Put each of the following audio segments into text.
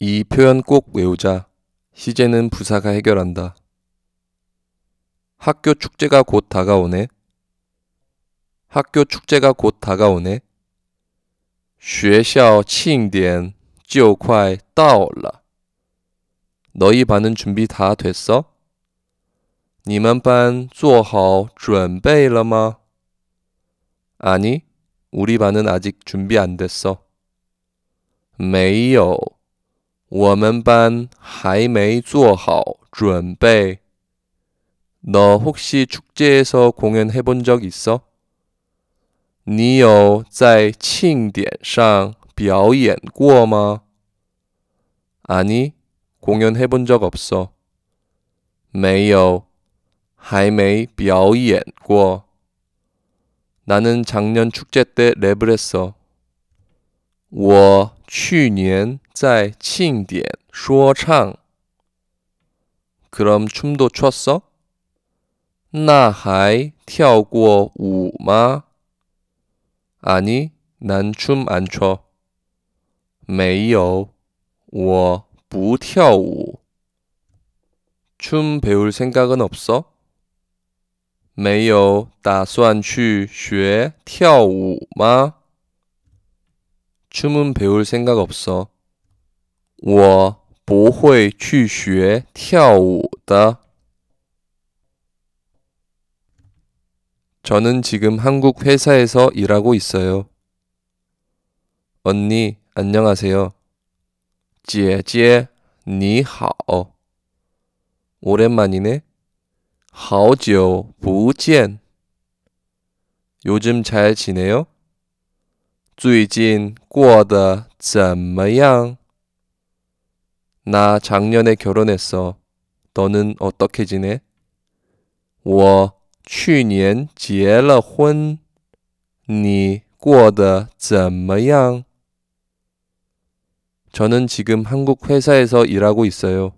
이 표현 꼭 외우자. 시제는 부사가 해결한다. 학교 축제가 곧 다가오네. 학교 축제가 곧 다가오네. 칭디엔 校오콰就 따올라. 너희 반은 준비 다 됐어? 你们班做好准备了吗? 아니, 우리 반은 아직 준비 안 됐어. 没有。 我们班还没做好准备。너 혹시 축제에서 공연해 본 적 있어? 你有在庆典上表演过吗? 아니, 공연해 본 적 없어. 没有,还没表演过. 나는 작년 축제 때 랩을 했어. 我去年在庆典说唱。 그럼 춤도 췄어? 나하이 跳过 우마? 아니, 난 춤 안 춰. 没有,我不跳舞.춤 배울 생각은 없어? 没有打算去学跳舞吗？ 춤은 배울 생각 없어. 我不会去学跳舞的. 저는 지금 한국 회사에서 일하고 있어요. 언니, 안녕하세요. 姐姐,你好. 오랜만이네. 好久不见. 요즘 잘 지내요? 最近过得怎么样？나 작년에 결혼했어. 너는 어떻게 지내? 我去年结了婚.你过得怎么样? 저는 지금 한국 회사에서 일하고 있어요.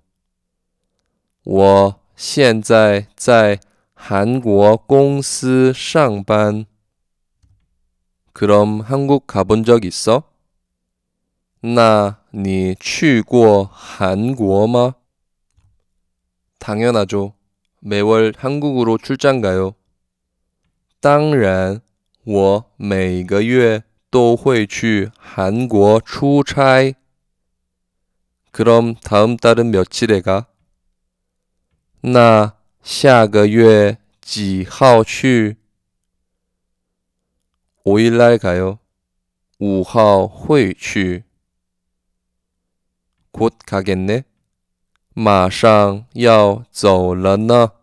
我现在在韩国公司上班。 그럼 한국 가본 적 있어? 나, 니, 취고, 한국어 당연하죠. 매월 한국으로 출장 가요. 当然,我每个月都会去韩国出差. 그 그럼 다음 달은 며칠에 가? 나, 下个月几号去? 5일날 가요. 5号会去. 곧 가겠네. 马上要走了呢。